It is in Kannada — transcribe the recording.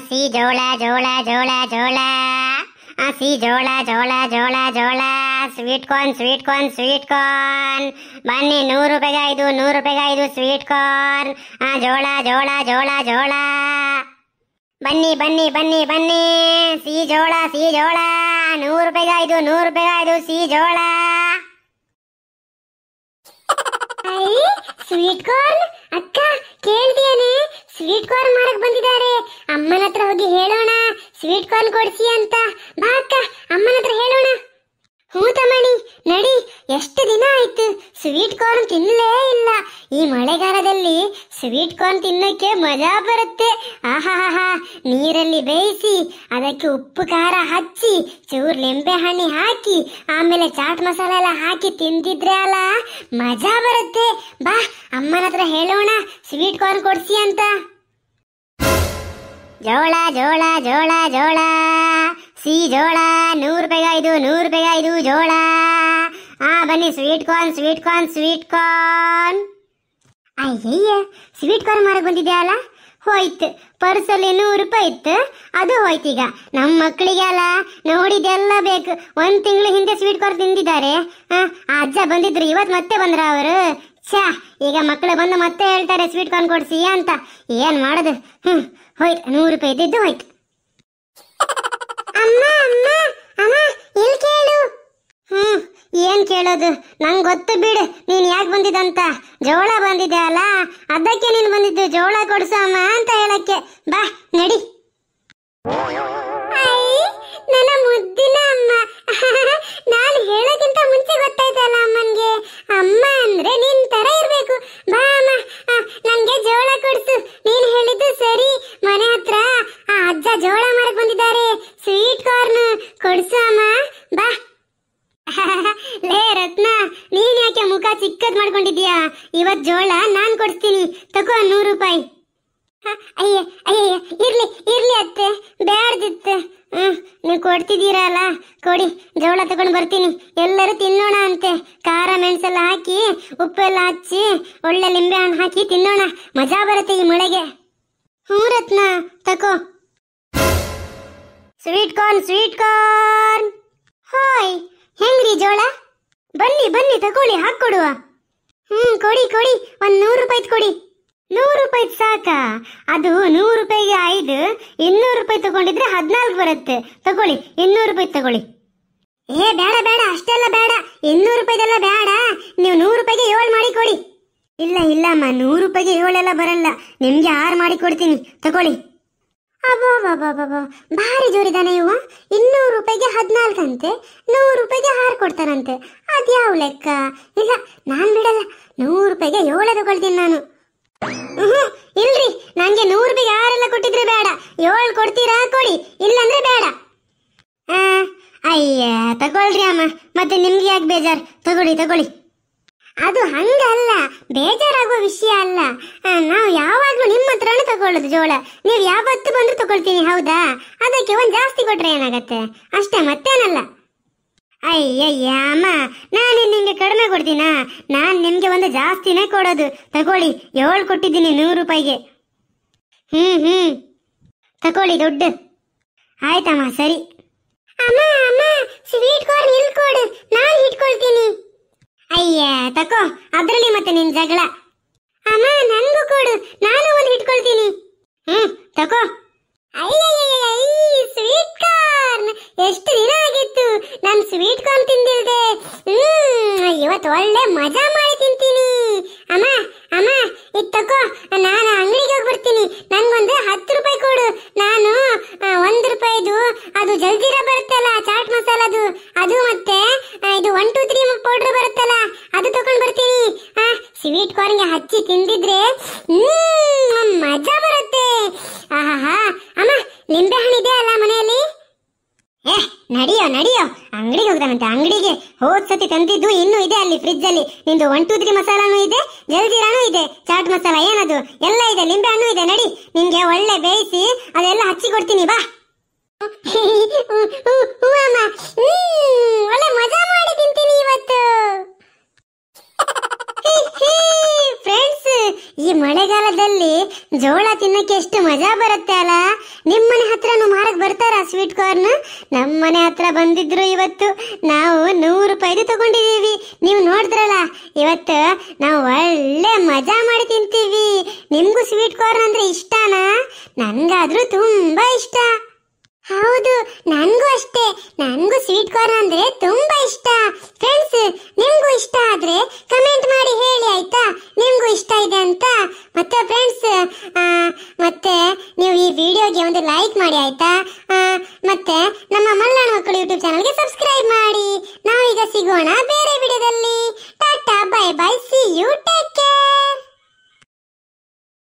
हंसी झोला झोला झोला झोला हंसी झोला झोला झोला झोला sweet corn sweet corn sweet corn बन्नी नूर रुपए का इधर नूर रुपए का इधर स्वीट कॉर्न हाँ झोला झोला झोला झोला बन्नी बन्नी बन्नी बन्नी सी झोला सी झोला नूर रुपए का इधर नूर रुपए का इधर सी झोला ಅಯ್ಯ ಸ್ವೀಟ್ ಅಕ್ಕ ಕೇಳ್ತೀನಿ ಸ್ವೀಟ್ ಕಾರ್ನ್ ಮಾಡಕ್ ಬಂದಿದ್ದಾರೆ ಅಮ್ಮನ ಹತ್ರ ಹೋಗಿ ಹೇಳೋಣ ಸ್ವೀಟ್ ಕಾರ್ನ್ ಕೊಡ್ಸಿ ಅಂತ ಬಾ ಅಕ್ಕ ಅಮ್ಮನ ಹತ್ರ ಹೇಳೋಣ ಹೂತಮಣಿ ತಮಣಿ ನಡಿ ಎಷ್ಟು ದಿನ ಆಯ್ತು ಸ್ವೀಟ್ ಕಾರ್ನ್ ತಿನ್ನಲೇ ಇಲ್ಲ ಈ ಮಳೆಗಾಲದಲ್ಲಿ ಸ್ವೀಟ್ ಕಾರ್ನ್ ತಿನ್ನಕ್ಕೆ ಮಜಾ ಬರುತ್ತೆ ಆಹಾಹಾ ನೀರಲ್ಲಿ ಬೇಯಿಸಿ ಅದಕ್ಕೆ ಉಪ್ಪು ಖಾರ ಹಚ್ಚಿ ಚೂರು ಲಿಂಬೆ ಹಣ್ಣಿ ಹಾಕಿ ಆಮೇಲೆ ಚಾಟ್ ಮಸಾಲೆ ಎಲ್ಲ ಹಾಕಿ ತಿಂದಿದ್ರೆ ಅಲ್ಲ ಮಜಾ ಬರುತ್ತೆ ಬಾ ಅಮ್ಮನ ಹತ್ರ ಹೇಳೋಣ ಸ್ವೀಟ್ ಕಾರ್ನ್ ಕೊಡ್ಸಿ ಅಂತ ಜೋಳ ಜೋಳ ಜೋಳ ಜೋಳ ಸಿಹಿ ಜೋಳ ನೂರು ರೂಪಾಯಿ ಇದು ನೂರು ರೂಪಾಯಿ ಜೋಳ ಆ ಬನ್ನಿ sweet corn sweet corn sweet corn ಅಯ್ಯಯ್ಯ ಸ್ವೀಟ್ ಕಾರ್ನ್ ಮಾರಕ್ಕೆ ಬಂದಿದ್ಯಾ ಅಲ್ಲ ಹೋಯ್ತು ಪರ್ಸಲ್ಲಿ ನೂರು ರೂಪಾಯಿ ಇತ್ತು ಅದು ಈಗ ನಮ್ಮ ಮಕ್ಕಳಿಗೆ ಅಲ್ಲ ನೋಡಿದೆಲ್ಲ ಬೇಕು ಒಂದು ತಿಂಗಳು ಹಿಂದೆ ಸ್ವೀಟ್ ಕಾರ್ನ್ ತಿಂದಿದ್ದಾರೆ ಆ ಅಜ್ಜ ಬಂದಿದ್ರು ಇವತ್ತು ಮತ್ತೆ ಬಂದ್ರ ಅವರು ಛಾ ಈಗ ಮಕ್ಕಳು ಬಂದು ಮತ್ತೆ ಹೇಳ್ತಾರೆ ಸ್ವೀಟ್ ಕಾರ್ನ್ ಕೊಡಿಸಿ ಅಂತ ಏನು ಮಾಡೋದು ಹ್ಞೂ ಹೋಯ್ತು ನೂರು ರೂಪಾಯಿ ಇದ್ದಿದ್ದು ಹೋಯ್ತು ಅಮ್ಮ ಅಮ್ಮ ಅಮ್ಮ ಇಲ್ಲಿ ಕೇಳು ಹ್ಮ್ ಏನ್ ಕೇಳೋದು ನಂಗೆ ಗೊತ್ತು ಬಿಡು ನೀನ್ ಯಾಕೆ ಬಂದಿದಂತ. ಜೋಳ ಬಂದಿದೆ ಅಲ್ಲ ಅದಕ್ಕೆ ನೀನ್ ಬಂದಿದ್ದು ಜೋಳ ಕೊಡ್ಸಮ್ಮ ಅಂತ ಹೇಳಕ್ಕೆ ಬಾ ನಡಿ ತುಂಬಾ ಚಿಕ್ಕದ್ ಮಾಡ್ಕೊಂಡಿದ್ಯಾ ಇವತ್ ಜೋಳ ನಾನ್ ಕೊಡ್ತೀನಿ ತಗೋ ನೂರು ರೂಪಾಯಿ ಅಯ್ಯ ಅಯ್ಯ ಇರ್ಲಿ ಇರ್ಲಿ ಅತ್ತೆ ಬೇಡ್ದಿತ್ತೆ ಹ್ಮ್ ನೀವು ಕೊಡ್ತಿದ್ದೀರಲ್ಲ ಕೊಡಿ ಜೋಳ ತಗೊಂಡು ಬರ್ತೀನಿ ಎಲ್ಲರೂ ತಿನ್ನೋಣ ಅಂತೆ ಖಾರ ಮೆಣಸೆಲ್ಲ ಹಾಕಿ ಉಪ್ಪೆಲ್ಲ ಹಚ್ಚಿ ಒಳ್ಳೆ ಲಿಂಬೆ ಹಣ್ಣು ಹಾಕಿ ತಿನ್ನೋಣ ಮಜಾ ಬರುತ್ತೆ ಈ ಮಳೆಗೆ ಹ್ಞೂ ರತ್ನ ತಕೋ sweet corn sweet corn hi ಹೆಂಗ್ರಿ ಜೋಳ ಬನ್ನಿ ಬನ್ನಿ ತಗೊಳ್ಳಿ ಹಾಕೊಡುವ ಹ್ಮ್ ಕೊಡಿ ಕೊಡಿ ಒಂದ್ ನೂರು ರೂಪಾಯಿ ಕೊಡಿ ನೂರು ರೂಪಾಯಿ ಸಾಕಾ ಅದು ನೂರು ರೂಪಾಯಿಗೆ ಐದು ಇನ್ನೂರು ರೂಪಾಯಿ ತಗೊಂಡಿದ್ರೆ ಹದಿನಾಲ್ಕು ಬರುತ್ತೆ ತಗೊಳ್ಳಿ ಇನ್ನೂರು ರೂಪಾಯಿ ತಗೊಳ್ಳಿ ಏ ಬೇಡ ಬೇಡ ಅಷ್ಟೆಲ್ಲ ಬೇಡ ಇನ್ನೂರು ರೂಪಾಯಿದೆಲ್ಲ ಬೇಡ ನೀವು ನೂರು ರೂಪಾಯಿಗೆ ಏಳು ಮಾಡಿ ಕೊಡಿ ಇಲ್ಲ ಇಲ್ಲಮ್ಮ ನೂರು ರೂಪಾಯಿಗೆ ಏಳೆಲ್ಲ ಬರಲ್ಲ ನಿಮ್ಗೆ ಆರು ಮಾಡಿ ಕೊಡ್ತೀನಿ ತಗೊಳ್ಳಿ ಭಾರಿ ಜೋರಿದಾನೆ ಇವ ಇನ್ನೂರು ರೂಪಾಯಿಗೆ ಹದಿನಾಲ್ಕಂತೆ ನೂರು ರೂಪಾಯಿಗೆ ಹಾರು ಕೊಡ್ತಾನಂತೆ ಅದ್ಯಾವ ಲೆಕ್ಕ ಇಲ್ಲ ನಾನು ಬಿಡಲ್ಲ ನೂರು ರೂಪಾಯಿಗೆ ಏಳೆ ತಗೊಳ್ತೀನಿ ನಾನು ಹ್ಞೂ ಇಲ್ರಿ ನನಗೆ ನೂರು ರೂಪಾಯಿಗೆ ಯಾರೆಲ್ಲ ಕೊಟ್ಟಿದ್ರೆ ಬೇಡ ಏಳು ಕೊಡ್ತೀರಾ ಕೊಡಿ ಇಲ್ಲಂದ್ರೆ ಬೇಡ ಅಯ್ಯ ತಗೊಳ್ರಿ ಅಮ್ಮ ಮತ್ತೆ ನಿಮ್ಗೆ ಯಾಕೆ ಬೇಜಾರ್ ತಗೊಳ್ಳಿ ತಗೊಳ್ಳಿ ಅದು ಹಂಗಲ್ಲ ಬೇಜಾರಾಗುವ ವಿಷಯ ಅಲ್ಲ ನಾವು ಯಾವಾಗ್ಲೂ ನಿಮ್ಮ ಹತ್ರನೇ ತಗೊಳ್ಳೋದು ಜೋಳ ನೀವು ಯಾವತ್ತು ಬಂದ್ರು ತಗೊಳ್ತೀನಿ ಹೌದಾ ಅದಕ್ಕೆ ಒಂದು ಜಾಸ್ತಿ ಕೊಟ್ರೆ ಏನಾಗತ್ತೆ ಅಷ್ಟೇ ಮತ್ತೇನಲ್ಲ ಅಯ್ಯಯ್ಯ ಅಮ್ಮ ನಾನು ನಿಮಗೆ ಕಡಿಮೆ ಕೊಡ್ತೀನಾ ನಾನು ನಿಮಗೆ ಒಂದು ಜಾಸ್ತಿನೇ ಕೊಡೋದು ತಗೊಳ್ಳಿ ಏಳು ಕೊಟ್ಟಿದ್ದೀನಿ ನೂರು ರೂಪಾಯಿಗೆ ಹ್ಮ್ ಹ್ಮ್ ತಗೊಳ್ಳಿ ದುಡ್ಡು ಆಯ್ತಮ್ಮ ಸರಿ ಅಮ್ಮ ಅಮ್ಮ ಸ್ವೀಟ್ ಕಾರ್ನ್ ಇಲ್ಲಿ ಕೊಡು ನಾನು ಇಟ್ಕೊಳ್ತೀನಿ ಅಯ್ಯ ತಕೋ ಅದರಲ್ಲಿ ಮತ್ತೆ ನಿನ್ ಜಗಳ ಅಮ್ಮ ನಂಗೂ ಕೊಡು ನಾನು ಒಂದು ಇಟ್ಕೊಳ್ತೀನಿ ಹ್ಮ್ ತಕೋ ಸ್ವೀಟ್ ಕಾರ್ನ್ ಎಷ್ಟು ದಿನ ಆಗಿತ್ತು ನಾನು ಸ್ವೀಟ್ ಕಾರ್ನ್ ತಿಂದಿಲ್ದೆ ಹ್ಮ್ ಇವತ್ತು ಒಳ್ಳೆ ಮಜಾ ಮಾಡಿ ತಿಂತೀನಿ ಅಮ್ಮ ಅಮ್ಮ ಇದು ತಕೋ ನಾನು ಅಂಗಡಿಗೆ ಹೋಗಿ ಬರ್ತೀನಿ ನನಗೊಂದು ಹತ್ತು ರೂಪಾಯಿ ಕೊಡು ನಾನು ಒಂದು ರೂಪಾಯಿದು ಅದು ಜಲ್ದಿರ ಬರುತ್ತಲ್ಲ ಚಾಟ್ ಮಸಾಲಾ ಅದು ಮತ್ತೆ ಇದು ಒನ್ ಸ್ವೀಟ್ ಕಾರ್ನ್ಗೆ ಹಚ್ಚಿ ತಿಂದಿದ್ರೆ ಹ್ಮ್ ಮಜಾ ಬರುತ್ತೆ ಆಹಾ ಅಮ್ಮ ನಿಂಬೆ ಹಣ್ಣು ಇದೆ ಅಲ್ಲ ಮನೆಯಲ್ಲಿ ಏ ನಡಿಯೋ ನಡಿಯೋ ಅಂಗಡಿಗೆ ಹೋಗ್ದಾನಂತೆ ಅಂಗಡಿಗೆ ಹೋದ್ ಸತಿ ತಂದಿದ್ದು ಇನ್ನೂ ಇದೆ ಅಲ್ಲಿ ಫ್ರಿಜ್ ಅಲ್ಲಿ ನಿಂದು ಒನ್ ಟೂ ತ್ರೀ ಮಸಾಲಾನು ಇದೆ ಜಲ್ದಿರಾನು ಇದೆ ಚಾಟ್ ಮಸಾಲ ಏನದು ಎಲ್ಲ ಇದೆ ನಿಂಬೆ ಹಣ್ಣು ಇದೆ ನಡಿ ನಿಮ್ಗೆ ಒಳ್ಳೆ ಬೇಯಿಸಿ ಅದೆಲ್ಲ ಹಚ್ಚಿ ಕೊಡ್ತೀನಿ ಬಾ ಹೂ ಅಮ್ಮ ಜೋಳ ತಿನ್ನಕ್ಕೆ ಎಷ್ಟು ಮಜಾ ಬರುತ್ತೆ ಅಲ್ಲ ನಿಮ್ಮನೆ ಹತ್ರನು ಮಾರಕ್ ಬರ್ತಾರಾ ಸ್ವೀಟ್ ಕಾರ್ನ್ ನಮ್ಮ ಹತ್ರ ಬಂದಿದ್ರು ಇವತ್ತು ನಾವು ನೂರು ರೂಪಾಯಿದು ತಗೊಂಡಿದೀವಿ ನೀವು ನೋಡಿದ್ರಲ್ಲ ಇವತ್ತು ನಾವು ಒಳ್ಳೆ ಮಜಾ ಮಾಡಿ ತಿಂತೀವಿ ನಿಮ್ಗೂ ಸ್ವೀಟ್ ಕಾರ್ನ್ ಅಂದ್ರೆ ಇಷ್ಟನಾ ನನ್ಗಾದ್ರೂ ತುಂಬಾ ಇಷ್ಟ ಹೌದು ನನಗೂ ಅಷ್ಟೇ ನನಗೂ ಸ್ವೀಟ್ ಕಾರ್ನ್ ಅಂದ್ರೆ ತುಂಬಾ ಇಷ್ಟ ಮತ್ತೆ ನಮ್ಮ ಮಲ್ಲಾಣ ಮಕ್ಕಳು ಯೂಟ್ಯೂಬ್ ಚಾನಲ್ಗೆ ಸಬ್ಸ್ಕ್ರೈಬ್ ಮಾಡಿ ನಾವೀಗ ಸಿಗೋಣ ಬೇರೆ ವಿಡಿಯೋದಲ್ಲಿ tata bye bye see you